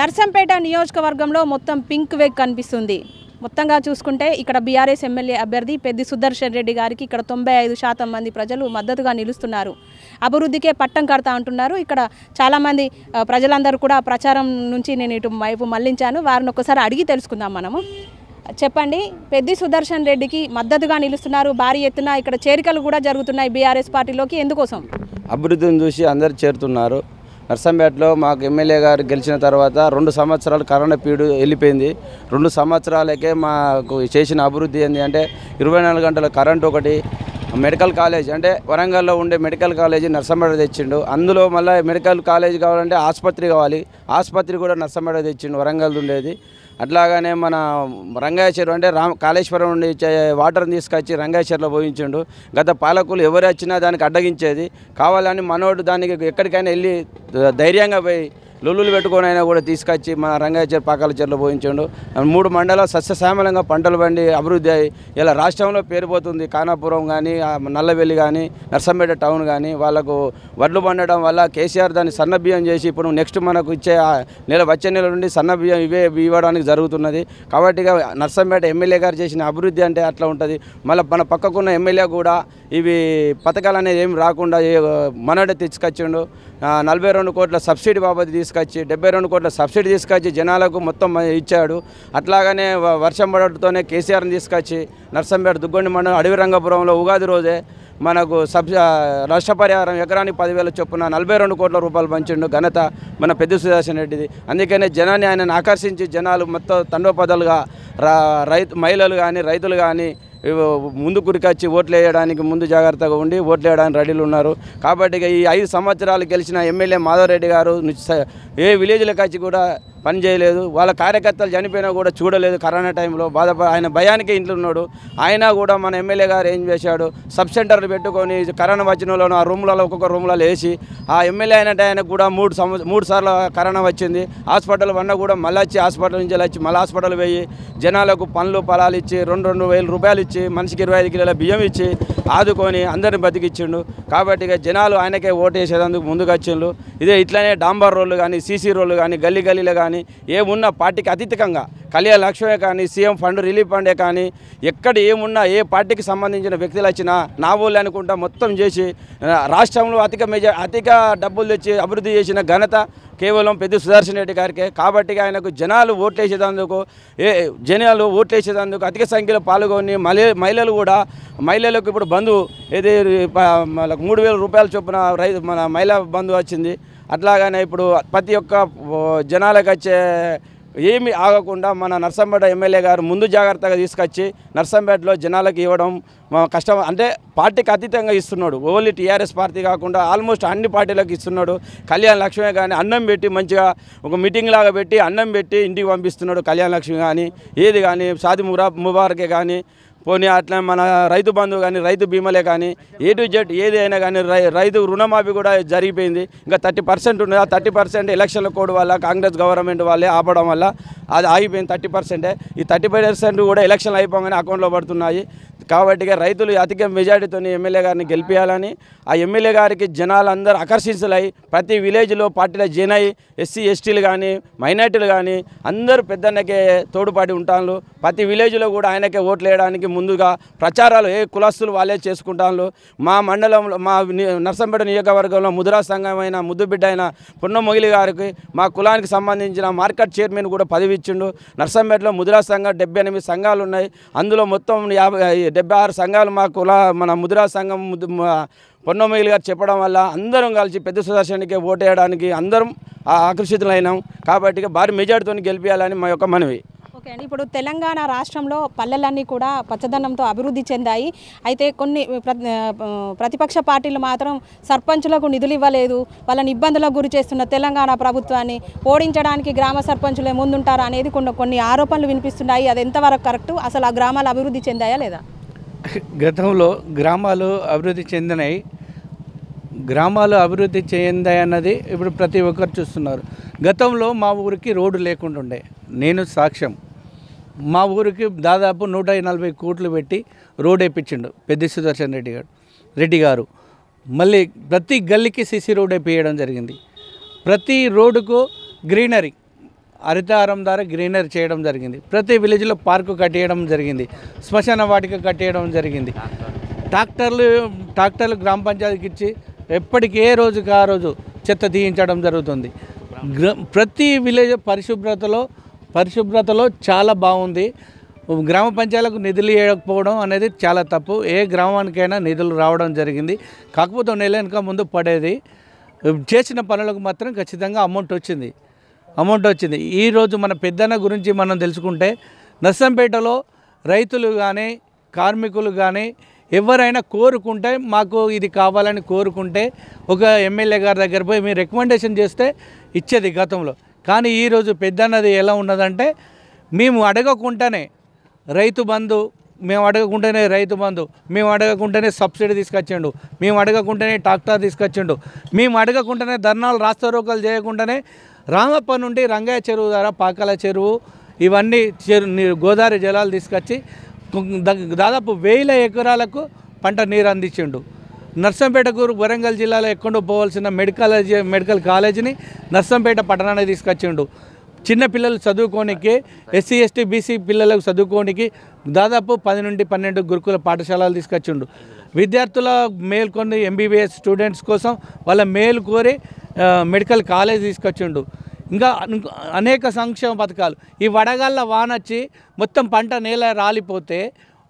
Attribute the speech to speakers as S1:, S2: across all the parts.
S1: నర్సంపేట నియోజకవర్గంలో మొత్తం pink vague కనిపిస్తుంది మొత్తంగా చూసుకుంటే ఇక్కడ బీఆర్ఎస్ ఎమ్మెల్యే అభ్యర్థి పెద్ది సుదర్శన్ రెడ్డి గారికి ఇక్కడ తొంభై ఐదు శాతం మంది ప్రజలు మద్దతుగా నిలుస్తున్నారు అభివృద్ధికే పట్టం కడతా అంటున్నారు ఇక్కడ చాలామంది ప్రజలందరూ కూడా ప్రచారం నుంచి నేను ఇటు వైపు మళ్లించాను వారిని ఒకసారి అడిగి తెలుసుకుందాం మనము చెప్పండి పెద్ది సుదర్శన్ రెడ్డికి మద్దతుగా నిలుస్తున్నారు భారీ ఎత్తున ఇక్కడ చేరికలు కూడా జరుగుతున్నాయి బీఆర్ఎస్ పార్టీలోకి ఎందుకోసం
S2: అభివృద్ధిని చూసి అందరు చేరుతున్నారు నర్సంపేటలో మాకు ఎమ్మెల్యే గారు గెలిచిన తర్వాత రెండు సంవత్సరాలు కరోనా పీడు వెళ్ళిపోయింది రెండు సంవత్సరాలకే మాకు చేసిన అభివృద్ధి ఏంది అంటే ఇరవై నాలుగు గంటల కరెంట్ ఒకటి మెడికల్ కాలేజ్ అంటే వరంగల్లో ఉండే మెడికల్ కాలేజ్ నర్సంపేట తెచ్చిండు అందులో మళ్ళీ మెడికల్ కాలేజ్ కావాలంటే ఆసుపత్రి కావాలి ఆసుపత్రి కూడా నర్సంపేట తెచ్చిండు వరంగల్ ఉండేది అట్లాగానే మన రంగయ్య అంటే రామ్ కాళేశ్వరం నుండి వాటర్ని తీసుకొచ్చి రంగయ్య చెరువులో పోయించిండు గత పాలకులు ఎవరు వచ్చినా దానికి అడ్డగించేది కావాలని మనోడు దానికి ఎక్కడికైనా వెళ్ళి ధైర్యంగా పోయి లొల్లులు అయినా కూడా తీసుకొచ్చి మన రంగాయచర్ పాకాల చెర్లు పోయించాడు మూడు మండలాలు సస్యశామలంగా పంటలు పండి అభివృద్ధి అయ్యి ఇలా రాష్ట్రంలో పేరుపోతుంది కానాపురం కానీ నల్లవెల్లి కానీ నర్సంపేట టౌన్ కానీ వాళ్ళకు వడ్లు పండడం వల్ల కేసీఆర్ దాన్ని సన్నబియ్యం చేసి ఇప్పుడు నెక్స్ట్ మనకు ఇచ్చే నెల వచ్చే నెల నుండి సన్నబియ్యం ఇవే ఇవ్వడానికి జరుగుతున్నది కాబట్టి నర్సంపేట ఎమ్మెల్యే గారు చేసిన అభివృద్ధి అంటే అట్లా ఉంటుంది మళ్ళీ మన పక్కకున్న ఎమ్మెల్యే కూడా ఇవి పథకాలు అనేది ఏమి రాకుండా మనడే తెచ్చుకొచ్చిండు నలభై రెండు కోట్ల సబ్సిడీ బాబతి తీసుకొచ్చి డెబ్బై రెండు కోట్ల సబ్సిడీ తీసుకొచ్చి జనాలకు మొత్తం ఇచ్చాడు అట్లాగనే వర్షం పడటంతోనే కేసీఆర్ని తీసుకొచ్చి నర్సంపేట దుగ్గొండి మండలం అడవి రంగపురంలో ఉగాది రోజే మనకు సబ్ రాష్ట్ర పరిహారం ఎకరానికి పదివేల చొప్పున నలభై రెండు కోట్ల రూపాయలు పంచిండు ఘనత మన పెద్ద సుదర్శన్ రెడ్డిది అందుకనే జనాన్ని ఆయనను ఆకర్షించి జనాలు మొత్తం తండోపదలుగా రైతు మహిళలు కానీ రైతులు కానీ ముందు గురికొచ్చి ఓట్లు వేయడానికి ముందు జాగ్రత్తగా ఉండి ఓట్లు వేయడానికి రెడీలు ఉన్నారు కాబట్టి ఈ ఐదు సంవత్సరాలు గెలిచిన ఎమ్మెల్యే మాధవరెడ్డి గారు ఏ విలేజ్లకు వచ్చి కూడా పని చేయలేదు వాళ్ళ కార్యకర్తలు చనిపోయినా కూడా చూడలేదు కరోనా టైంలో బాధ ఆయన భయానికి ఇంట్లో ఉన్నాడు ఆయన కూడా మన ఎమ్మెల్యే గారు ఏం చేశాడు సబ్ సెంటర్లు పెట్టుకొని కరోనా వచ్చిన వాళ్ళను ఆ రూమ్లలో ఒక్కొక్క రూమ్లలో వేసి ఆ ఎమ్మెల్యే అయినట్టు ఆయనకు కూడా మూడు సంవ మూడు సార్లు కరోనా వచ్చింది హాస్పిటల్ వన్న కూడా మళ్ళీ వచ్చి హాస్పిటల్ నుంచి వచ్చి మళ్ళీ హాస్పిటల్ పోయి జనాలకు పనులు ఫలాలు ఇచ్చి రెండు రెండు వేల రూపాయలు ఇచ్చి మనిషికి ఇరవై ఐదు కిలోల బియ్యం ఇచ్చి ఆదుకొని అందరిని బతికిచ్చిండు కాబట్టి జనాలు ఆయనకే వేసేదందుకు ముందుకు వచ్చిండు ఇదే ఇట్లనే డాంబర్ రోడ్లు కానీ సీసీ రోలు కానీ గల్లీ గల్లీలు కానీ ఏమున్నా పార్టీకి అతీతంగా కళ్యాణ లక్ష్మే కానీ సీఎం ఫండ్ రిలీఫ్ ఫండే కానీ ఎక్కడ ఏమున్నా ఏ పార్టీకి సంబంధించిన వ్యక్తులు వచ్చినా నా వాళ్ళు అనుకుంటా మొత్తం చేసి రాష్ట్రంలో అధిక మెజ అధిక డబ్బులు తెచ్చి అభివృద్ధి చేసిన ఘనత కేవలం పెద్ద సుదర్శన్ రెడ్డి గారికే కాబట్టి ఆయనకు జనాలు ఓట్లేసేటందుకు ఏ జనాలు ఓట్లేసేటందుకు అధిక సంఖ్యలో పాల్గొని మహిళలు కూడా మహిళలకు ఇప్పుడు బంధు ఏది మూడు వేల రూపాయల చొప్పున రైతు మన మహిళా బంధు వచ్చింది అట్లాగనే ఇప్పుడు ప్రతి ఒక్క జనాలకు వచ్చే ఏమి ఆగకుండా మన నర్సంపేట ఎమ్మెల్యే గారు ముందు జాగ్రత్తగా తీసుకొచ్చి నర్సంపేటలో జనాలకు ఇవ్వడం కష్టం అంటే పార్టీకి అతీతంగా ఇస్తున్నాడు ఓన్లీ టీఆర్ఎస్ పార్టీ కాకుండా ఆల్మోస్ట్ అన్ని పార్టీలకు ఇస్తున్నాడు కళ్యాణ్ లక్ష్మి కానీ అన్నం పెట్టి మంచిగా ఒక మీటింగ్ లాగా పెట్టి అన్నం పెట్టి ఇంటికి పంపిస్తున్నాడు కళ్యాణ్ లక్ష్మి కానీ ఏది కానీ సాది ముబారకే కానీ పోనీ అట్లా మన రైతు బంధువు కానీ రైతు బీమలే కానీ ఏ టు జెడ్ ఏది అయినా కానీ రైతు రుణమాఫీ కూడా జరిగిపోయింది ఇంకా థర్టీ పర్సెంట్ ఉన్నది ఆ థర్టీ పర్సెంట్ ఎలక్షన్ల కోడ్ వల్ల కాంగ్రెస్ గవర్నమెంట్ వాళ్ళే ఆపడం వల్ల అది ఆగిపోయింది థర్టీ పర్సెంటే ఈ థర్టీ పర్సెంట్ కూడా ఎలక్షన్లు అయిపోగానే అకౌంట్లో పడుతున్నాయి కాబట్టి రైతులు అధిక మెజార్టీతో ఎమ్మెల్యే గారిని గెలిపించాలని ఆ ఎమ్మెల్యే గారికి జనాలు అందరూ ఆకర్షించలై ప్రతి విలేజ్లో పార్టీలో జైన్ అయ్యి ఎస్సీ ఎస్టీలు కానీ మైనార్టీలు కానీ అందరూ పెద్దన్నకే తోడుపాటి ఉంటాను ప్రతి విలేజ్లో కూడా ఆయనకే ఓట్లు వేయడానికి ముందుగా ప్రచారాలు ఏ కులస్తులు వాళ్ళే చేసుకుంటాను మా మండలంలో మా నర్సంపేట నియోజకవర్గంలో ముదురా సంఘం అయిన ముద్దుబిడ్డ అయిన పున్నమొగిలి గారికి మా కులానికి సంబంధించిన మార్కెట్ చైర్మన్ కూడా పదవి ఇచ్చిండు నర్సంపేటలో ముదురా సంఘం డెబ్బై సంఘాలు ఉన్నాయి అందులో మొత్తం యాభై డెబ్బై ఆరు సంఘాలు మా కుల మన ముద్రా సంఘం పొన్నమయ్యలు గారు చెప్పడం వల్ల అందరం కలిసి పెద్ద సుదర్శనానికి ఓటేయడానికి అందరం ఆకర్షితులైనాం కాబట్టి భారీ మెజార్టీతో గెలిపించాలని మా యొక్క మనవి
S1: ఓకే అండి ఇప్పుడు తెలంగాణ రాష్ట్రంలో పల్లెలన్నీ కూడా పచ్చదనంతో అభివృద్ధి చెందాయి అయితే కొన్ని ప్రతిపక్ష పార్టీలు మాత్రం సర్పంచులకు నిధులు ఇవ్వలేదు వాళ్ళని ఇబ్బందులకు గురి చేస్తున్న తెలంగాణ ప్రభుత్వాన్ని ఓడించడానికి గ్రామ సర్పంచులే ముందుంటారా అనేది కొన్ని కొన్ని ఆరోపణలు వినిపిస్తున్నాయి అది ఎంతవరకు కరెక్ట్ అసలు ఆ గ్రామాలు అభివృద్ధి చెందాయా లేదా
S3: గతంలో గ్రామాలు అభివృద్ధి చెందినాయి గ్రామాలు అభివృద్ధి చెందాయి అన్నది ఇప్పుడు ప్రతి ఒక్కరు చూస్తున్నారు గతంలో మా ఊరికి రోడ్డు లేకుండా ఉండే నేను సాక్ష్యం మా ఊరికి దాదాపు నూట నలభై కోట్లు పెట్టి రోడ్ వేయించిండు పెద్ద సుదర్శన్ రెడ్డి గారు రెడ్డి గారు మళ్ళీ ప్రతి గల్లీకి సిసి రోడ్ వేయడం జరిగింది ప్రతి రోడ్డుకు గ్రీనరీ హరితహారం ద్వారా గ్రీనరీ చేయడం జరిగింది ప్రతి విలేజ్లో పార్కు కట్టేయడం జరిగింది శ్మశాన వాటిక కట్టేయడం జరిగింది ట్రాక్టర్లు ట్రాక్టర్లు గ్రామ పంచాయతీకి ఇచ్చి ఎప్పటికీ ఏ రోజుకి ఆ రోజు చెత్త తీయించడం జరుగుతుంది ప్రతి విలేజ్ పరిశుభ్రతలో పరిశుభ్రతలో చాలా బాగుంది గ్రామ పంచాయతీలకు నిధులు ఇవ్వకపోవడం అనేది చాలా తప్పు ఏ గ్రామానికైనా నిధులు రావడం జరిగింది కాకపోతే నెల వెనుక ముందు పడేది చేసిన పనులకు మాత్రం ఖచ్చితంగా అమౌంట్ వచ్చింది అమౌంట్ వచ్చింది ఈరోజు మన పెద్దన్న గురించి మనం తెలుసుకుంటే నర్సంపేటలో రైతులు కానీ కార్మికులు కానీ ఎవరైనా కోరుకుంటే మాకు ఇది కావాలని కోరుకుంటే ఒక ఎమ్మెల్యే గారి దగ్గర పోయి మీరు రికమెండేషన్ చేస్తే ఇచ్చేది గతంలో కానీ ఈరోజు పెద్దన్నది ఎలా ఉన్నదంటే మేము అడగకుండానే రైతు బంధు మేము అడగకుండానే రైతు బంధు మేము అడగకుండానే సబ్సిడీ తీసుకొచ్చిండు మేము అడగకుండానే ట్రాక్టర్ తీసుకొచ్చిండు మేము అడగకుండానే ధర్నాలు రాస్తారోకలు చేయకుండానే రామప్ప నుండి రంగయ్య చెరువు ద్వారా పాకాల చెరువు ఇవన్నీ చెరు గోదావరి జలాలు తీసుకొచ్చి దాదాపు వేల ఎకరాలకు పంట నీరు అందించిండు నర్సంపేట గూరు వరంగల్ జిల్లాలో ఎక్కడో పోవాల్సిన మెడికల్ మెడికల్ కాలేజీని నర్సంపేట పట్టణానికి తీసుకొచ్చిండు చిన్న పిల్లలు చదువుకోనికి ఎస్సీ ఎస్టీ బీసీ పిల్లలకు చదువుకోనికి దాదాపు పది నుండి పన్నెండు గురుకుల పాఠశాలలు తీసుకొచ్చిండు విద్యార్థుల మేల్కొని ఎంబీబీఎస్ స్టూడెంట్స్ కోసం వాళ్ళ మేలు కోరి మెడికల్ కాలేజ్ తీసుకొచ్చిండు ఇంకా అనేక సంక్షేమ పథకాలు ఈ వడగాళ్ళ వానొచ్చి మొత్తం పంట నేల రాలిపోతే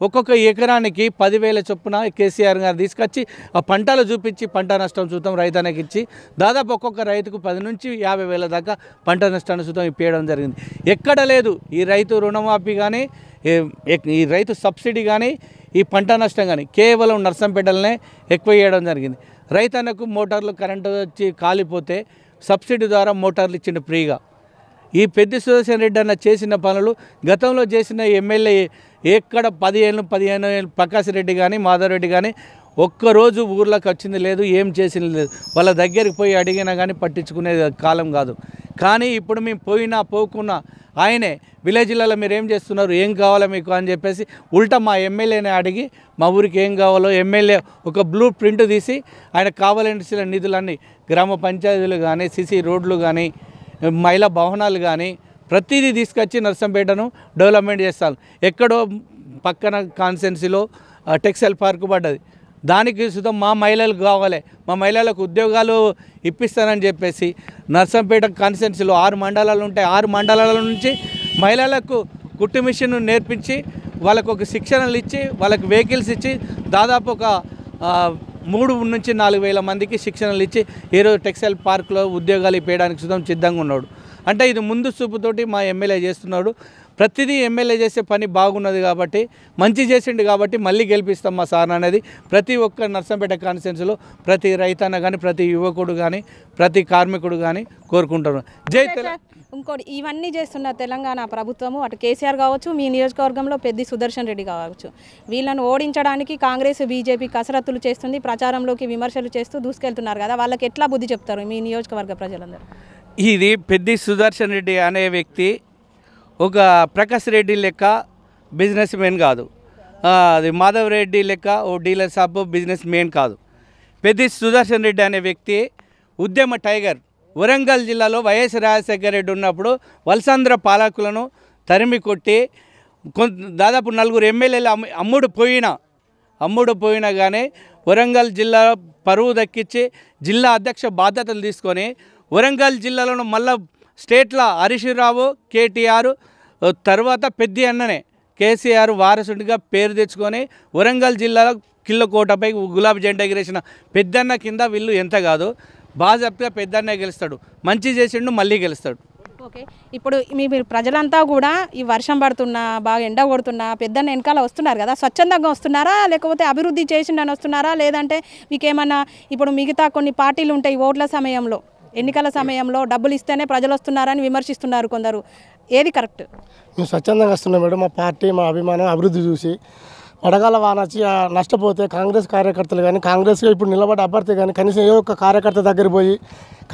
S3: ఒక్కొక్క ఎకరానికి పదివేల చొప్పున కేసీఆర్ గారు తీసుకొచ్చి ఆ పంటలు చూపించి పంట నష్టం చూద్దాం రైతానికి ఇచ్చి దాదాపు ఒక్కొక్క రైతుకు పది నుంచి యాభై వేల దాకా పంట నష్టాన్ని చూద్దాం ఇప్పించడం జరిగింది ఎక్కడ లేదు ఈ రైతు రుణమాఫీ కానీ ఈ రైతు సబ్సిడీ కానీ ఈ పంట నష్టం కానీ కేవలం నర్సంపేటలనే ఎక్కువ చేయడం జరిగింది రైతన్నకు మోటార్లు కరెంటు వచ్చి కాలిపోతే సబ్సిడీ ద్వారా మోటార్లు ఇచ్చిండు ఫ్రీగా ఈ పెద్ద సుదర్శన్ రెడ్డి అన్న చేసిన పనులు గతంలో చేసిన ఎమ్మెల్యే ఎక్కడ పదిహేను పదిహేను ప్రకాశ్ రెడ్డి కానీ మాధవ్ రెడ్డి కానీ ఒక్కరోజు ఊర్లోకి వచ్చింది లేదు ఏం చేసింది లేదు వాళ్ళ దగ్గరికి పోయి అడిగినా కానీ పట్టించుకునే కాలం కాదు కానీ ఇప్పుడు మేము పోయినా పోకున్నా ఆయనే విలేజ్లలో మీరు ఏం చేస్తున్నారు ఏం కావాలో మీకు అని చెప్పేసి ఉల్టా మా ఎమ్మెల్యేని అడిగి మా ఊరికి ఏం కావాలో ఎమ్మెల్యే ఒక బ్లూ ప్రింట్ తీసి ఆయన కావాలంటే నిధులన్నీ గ్రామ పంచాయతీలు కానీ సిసి రోడ్లు కానీ మహిళా భవనాలు కానీ ప్రతిదీ తీసుకొచ్చి నర్సంపేటను డెవలప్మెంట్ చేస్తాను ఎక్కడో పక్కన కాన్సెన్సీలో టెక్స్టైల్ పార్క్ పడ్డది దానికి సుతం మా మహిళలకు కావాలి మా మహిళలకు ఉద్యోగాలు ఇప్పిస్తానని చెప్పేసి నర్సంపేట కాన్స్టిట్యున్సీలో ఆరు మండలాలు ఉంటాయి ఆరు మండలాల నుంచి మహిళలకు కుట్టు మిషన్ నేర్పించి వాళ్ళకు ఒక శిక్షణలు ఇచ్చి వాళ్ళకి వెహికల్స్ ఇచ్చి దాదాపు ఒక మూడు నుంచి నాలుగు వేల మందికి శిక్షణలు ఇచ్చి ఈరోజు టెక్స్టైల్ పార్క్లో ఉద్యోగాలు ఇప్పించడానికి సుతం సిద్ధంగా ఉన్నాడు అంటే ఇది ముందు చూపుతోటి మా ఎమ్మెల్యే చేస్తున్నాడు ప్రతిదీ ఎమ్మెల్యే చేసే పని బాగున్నది కాబట్టి మంచి చేసిండు కాబట్టి మళ్ళీ గెలిపిస్తాం మా సార్ అనేది ప్రతి ఒక్క నర్సంపేట కాన్స్టిట్యున్సీలో ప్రతి రైతన్న కానీ ప్రతి యువకుడు కానీ ప్రతి కార్మికుడు కానీ కోరుకుంటారు జై
S1: ఇంకోటి ఇవన్నీ చేస్తున్న తెలంగాణ ప్రభుత్వము అటు కేసీఆర్ కావచ్చు మీ నియోజకవర్గంలో పెద్ద సుదర్శన్ రెడ్డి కావచ్చు వీళ్ళను ఓడించడానికి కాంగ్రెస్ బీజేపీ కసరత్తులు చేస్తుంది ప్రచారంలోకి విమర్శలు చేస్తూ దూసుకెళ్తున్నారు కదా వాళ్ళకి ఎట్లా బుద్ధి చెప్తారు మీ నియోజకవర్గ ప్రజలందరూ
S3: ఇది పెద్ద సుదర్శన్ రెడ్డి అనే వ్యక్తి ఒక ప్రకాష్ రెడ్డి లెక్క బిజినెస్ మెయిన్ కాదు అది మాధవ్ రెడ్డి లెక్క ఓ డీలర్ షాప్ బిజినెస్ మెయిన్ కాదు పెద్ద సుదర్శన్ రెడ్డి అనే వ్యక్తి ఉద్యమ టైగర్ వరంగల్ జిల్లాలో వైఎస్ రాజశేఖర రెడ్డి ఉన్నప్పుడు వలసాంధ్ర పాలకులను తరిమి కొట్టి కొంత దాదాపు నలుగురు ఎమ్మెల్యేలు అమ్ముడు పోయినా అమ్ముడు పోయినా కానీ వరంగల్ జిల్లా పరువు దక్కించి జిల్లా అధ్యక్ష బాధ్యతలు తీసుకొని వరంగల్ జిల్లాలో మళ్ళా స్టేట్ల హరీష్రావు కేటీఆర్ తర్వాత పెద్ద అన్ననే కేసీఆర్ వారసుడిగా పేరు తెచ్చుకొని వరంగల్ జిల్లాలో కిల్లకోటపై గులాబీ జెండా ఎగిరేసిన పెద్దన్న కింద వీళ్ళు ఎంత కాదు బాజాప్తిగా పెద్దన్నే గెలుస్తాడు మంచి చేసిండు మళ్ళీ గెలుస్తాడు
S1: ఓకే ఇప్పుడు మీ మీరు ప్రజలంతా కూడా ఈ వర్షం పడుతున్నా బాగా ఎండ కొడుతున్నా పెద్దన్న వెనకాల వస్తున్నారు కదా స్వచ్ఛందంగా వస్తున్నారా లేకపోతే అభివృద్ధి చేసిండని వస్తున్నారా లేదంటే మీకేమన్నా ఇప్పుడు మిగతా కొన్ని పార్టీలు ఉంటాయి ఓట్ల సమయంలో ఎన్నికల సమయంలో డబ్బులు ఇస్తేనే ప్రజలు వస్తున్నారని విమర్శిస్తున్నారు కొందరు ఏది కరెక్ట్
S4: మేము స్వచ్ఛందంగా వస్తున్నాం మేడం మా పార్టీ మా అభిమానం అభివృద్ధి చూసి వడగాల వానొచ్చి నష్టపోతే కాంగ్రెస్ కార్యకర్తలు కానీ కాంగ్రెస్ ఇప్పుడు నిలబడి అభ్యర్థి కానీ కనీసం ఏ ఒక్క కార్యకర్త దగ్గర పోయి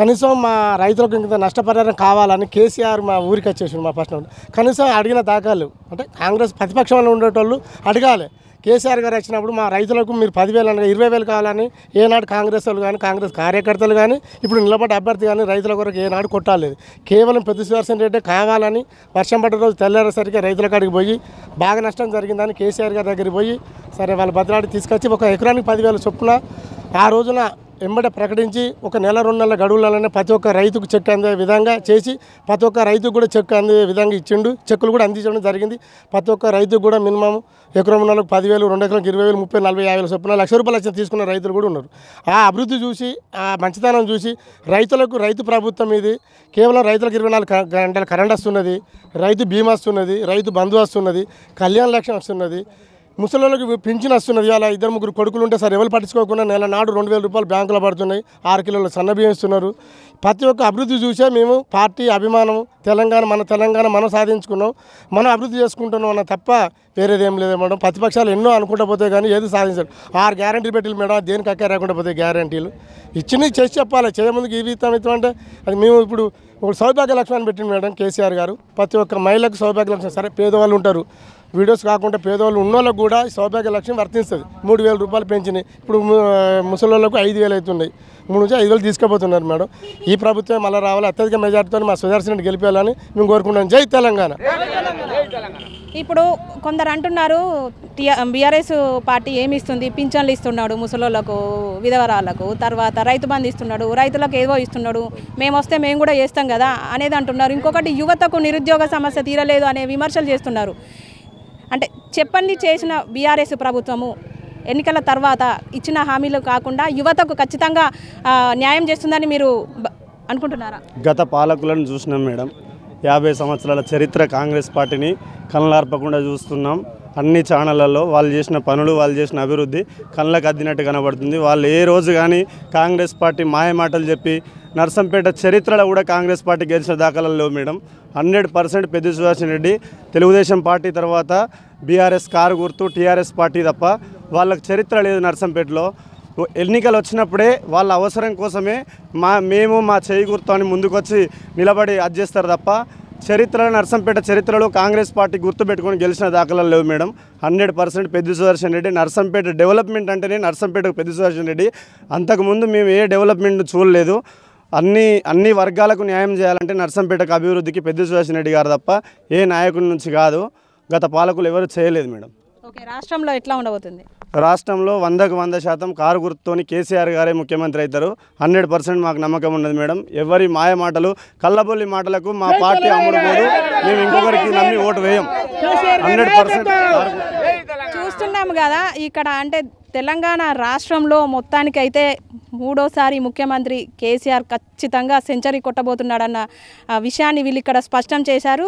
S4: కనీసం మా రైతులకు ఇంకా నష్టపరిహారం కావాలని కేసీఆర్ మా ఊరికి వచ్చేసి మా ఫస్ట్ కనీసం అడిగిన దాఖలు అంటే కాంగ్రెస్ ప్రతిపక్షంలో ఉండేటోళ్ళు అడగాలి కేసీఆర్ గారు వచ్చినప్పుడు మా రైతులకు మీరు పదివేలు అనగా ఇరవై వేలు కావాలని ఏనాడు కాంగ్రెస్ వాళ్ళు కానీ కాంగ్రెస్ కార్యకర్తలు కానీ ఇప్పుడు నిలబడ్డ అభ్యర్థి కానీ రైతుల కొరకు ఏనాడు కొట్టాలేదు కేవలం పెద్ద సుదర్శన్ రెడ్డే కావాలని వర్షం పడ్డ రోజు తెల్లారేసరికి రైతుల కాడికి పోయి బాగా నష్టం జరిగిందని కేసీఆర్ గారి దగ్గరికి పోయి సరే వాళ్ళు భద్రాడి తీసుకొచ్చి ఒక ఎకరానికి పదివేల చొప్పున ఆ రోజున ఎంబడ ప్రకటించి ఒక నెల రెండు నెలల గడువులలోనే ప్రతి ఒక్క రైతుకు చెక్ అందే విధంగా చేసి ప్రతి ఒక్క రైతుకు కూడా చెక్ అందే విధంగా ఇచ్చిండు చెక్కులు కూడా అందించడం జరిగింది ప్రతి ఒక్క రైతుకు కూడా మినిమం ఎకరం నెలకు పదివేలు రెండు ఎకరాలకు ఇరవై వేలు ముప్పై నలభై యాభై చొప్పున లక్ష రూపాయలు వచ్చిన తీసుకున్న రైతులు కూడా ఉన్నారు ఆ అభివృద్ధి చూసి ఆ మంచితనం చూసి రైతులకు రైతు ప్రభుత్వం ఇది కేవలం రైతులకు ఇరవై నాలుగు గంటల కరెంట్ వస్తున్నది రైతు బీమా వస్తున్నది రైతు బంధు వస్తున్నది కళ్యాణ లక్ష్యం వస్తున్నది ముసలిళ్ళకి పింఛన్ వస్తున్నది అలా ఇద్దరు ముగ్గురు కొడుకులు ఉంటే సార్ ఎవరు పట్టించుకోకుండా నెల నాడు రెండు వేల రూపాయలు బ్యాంకులో పడుతున్నాయి ఆరు కిలోలు సన్నబియ్యం ప్రతి ఒక్క అభివృద్ధి చూసే మేము పార్టీ అభిమానం తెలంగాణ మన తెలంగాణ మనం సాధించుకున్నాం మనం అభివృద్ధి చేసుకుంటున్నాం అన్న తప్ప వేరేదేం లేదు మేడం ప్రతిపక్షాలు ఎన్నో అనుకుంటా పోతే కానీ ఏది సాధించారు ఆరు గ్యారంటీ పెట్టిలు మేడం దేనికి అక్క రాకుండా పోతే గ్యారంటీలు ఇచ్చినవి చేసి చెప్పాలి చేయముందుకు ఇవి ఇస్తాం ఇస్తాం అంటే అది మేము ఇప్పుడు సౌభాగ్య లక్ష్మి పెట్టింది మేడం కేసీఆర్ గారు ప్రతి ఒక్క మహిళకు సౌభాగ్య లక్ష్మి సరే పేదవాళ్ళు ఉంటారు వీడియోస్ కాకుండా ఉన్న ఉన్నోళ్ళకు కూడా సౌభాగ్య లక్ష్యం వర్తిస్తుంది మూడు వేల రూపాయలు పెంచినాయి ఇప్పుడు ముసలోళ్ళకు ఐదు వేలు అవుతున్నాయి మూడు నుంచి ఐదు వేలు తీసుకుపోతున్నారు మేడం ఈ ప్రభుత్వం మళ్ళీ రావాలి అత్యధిక మెజార్టీతో మా సుదర్శన రెడ్డి గెలిపేయాలని మేము కోరుకుంటున్నాం జై తెలంగాణ
S1: ఇప్పుడు కొందరు అంటున్నారు బీఆర్ఎస్ పార్టీ ఏమి ఇస్తుంది పింఛన్లు ఇస్తున్నాడు ముసలోళ్ళకు విధవరాలకు తర్వాత రైతు బంధు ఇస్తున్నాడు రైతులకు ఏదో ఇస్తున్నాడు మేము వస్తే మేము కూడా చేస్తాం కదా అనేది అంటున్నారు ఇంకొకటి యువతకు నిరుద్యోగ సమస్య తీరలేదు అనే విమర్శలు చేస్తున్నారు అంటే చెప్పండి చేసిన బీఆర్ఎస్ ప్రభుత్వము ఎన్నికల తర్వాత ఇచ్చిన హామీలు కాకుండా యువతకు ఖచ్చితంగా న్యాయం చేస్తుందని మీరు అనుకుంటున్నారా
S5: గత పాలకులను చూసినాం మేడం యాభై సంవత్సరాల చరిత్ర కాంగ్రెస్ పార్టీని కళ్ళార్పకుండా చూస్తున్నాం అన్ని ఛానళ్లలో వాళ్ళు చేసిన పనులు వాళ్ళు చేసిన అభివృద్ధి కళ్ళకు అద్దినట్టు కనబడుతుంది వాళ్ళు ఏ రోజు కానీ కాంగ్రెస్ పార్టీ మాయమాటలు చెప్పి నర్సంపేట చరిత్రలో కూడా కాంగ్రెస్ పార్టీ గెలిచిన దాఖలాలు లేవు మేడం హండ్రెడ్ పర్సెంట్ పెద్ద సుభాషన్ రెడ్డి తెలుగుదేశం పార్టీ తర్వాత బీఆర్ఎస్ కారు గుర్తు టీఆర్ఎస్ పార్టీ తప్ప వాళ్ళకి చరిత్ర లేదు నర్సంపేటలో ఎన్నికలు వచ్చినప్పుడే వాళ్ళ అవసరం కోసమే మా మేము మా చేయి గుర్తు అని ముందుకొచ్చి నిలబడి అది చేస్తారు తప్ప చరిత్రలో నర్సంపేట చరిత్రలో కాంగ్రెస్ పార్టీ పెట్టుకొని గెలిచిన దాఖలాలు లేవు మేడం హండ్రెడ్ పర్సెంట్ పెద్ద సుదర్శన్ రెడ్డి నర్సంపేట డెవలప్మెంట్ అంటేనే నర్సంపేట పెద్ద సుదర్శన్ రెడ్డి అంతకుముందు మేము ఏ డెవలప్మెంట్ చూడలేదు అన్ని అన్ని వర్గాలకు న్యాయం చేయాలంటే నర్సంపేటకు అభివృద్ధికి పెద్ద సురేషన్ రెడ్డి గారు తప్ప ఏ నాయకుడి నుంచి కాదు గత పాలకులు ఎవరు చేయలేదు మేడం
S1: ఓకే రాష్ట్రంలో ఎట్లా ఉండబోతుంది
S5: రాష్ట్రంలో వందకు వంద శాతం కారు గుర్తుతోని కేసీఆర్ గారే ముఖ్యమంత్రి అవుతారు హండ్రెడ్ పర్సెంట్ మాకు నమ్మకం ఉన్నది మేడం ఎవరి మాయ మాటలు కళ్ళబొల్లి మాటలకు మా పార్టీ అమ్ముడు మేము ఇంకొకరికి నమ్మి ఓటు వేయం హండ్రెడ్ పర్సెంట్
S1: చూస్తున్నాము కదా ఇక్కడ అంటే తెలంగాణ రాష్ట్రంలో మొత్తానికి అయితే మూడోసారి ముఖ్యమంత్రి కేసీఆర్ ఖచ్చితంగా సెంచరీ కొట్టబోతున్నాడన్న విషయాన్ని వీళ్ళు ఇక్కడ స్పష్టం చేశారు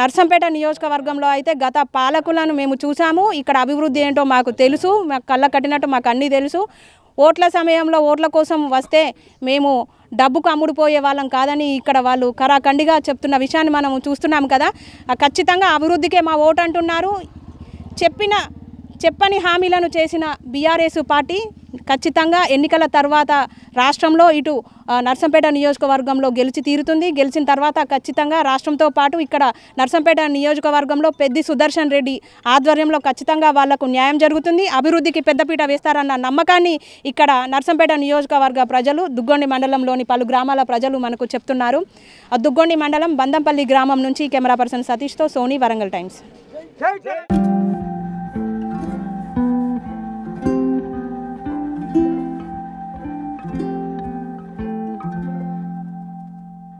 S1: నర్సంపేట నియోజకవర్గంలో అయితే గత పాలకులను మేము చూసాము ఇక్కడ అభివృద్ధి ఏంటో మాకు తెలుసు మాకు కళ్ళ కట్టినట్టు మాకు అన్నీ తెలుసు ఓట్ల సమయంలో ఓట్ల కోసం వస్తే మేము డబ్బుకు అమ్ముడుపోయే వాళ్ళం కాదని ఇక్కడ వాళ్ళు కరాఖండిగా చెప్తున్న విషయాన్ని మనం చూస్తున్నాం కదా ఖచ్చితంగా అభివృద్ధికే మా ఓటు అంటున్నారు చెప్పిన చెప్పని హామీలను చేసిన బీఆర్ఎస్ పార్టీ ఖచ్చితంగా ఎన్నికల తర్వాత రాష్ట్రంలో ఇటు నర్సంపేట నియోజకవర్గంలో గెలిచి తీరుతుంది గెలిచిన తర్వాత ఖచ్చితంగా రాష్ట్రంతో పాటు ఇక్కడ నర్సంపేట నియోజకవర్గంలో పెద్ది సుదర్శన్ రెడ్డి ఆధ్వర్యంలో ఖచ్చితంగా వాళ్లకు న్యాయం జరుగుతుంది అభివృద్ధికి పెద్దపీట వేస్తారన్న నమ్మకాన్ని ఇక్కడ నర్సంపేట నియోజకవర్గ ప్రజలు దుగ్గొండి మండలంలోని పలు గ్రామాల ప్రజలు మనకు చెప్తున్నారు దుగ్గొండి మండలం బందంపల్లి గ్రామం నుంచి కెమెరా పర్సన్ సతీష్తో సోనీ వరంగల్ టైమ్స్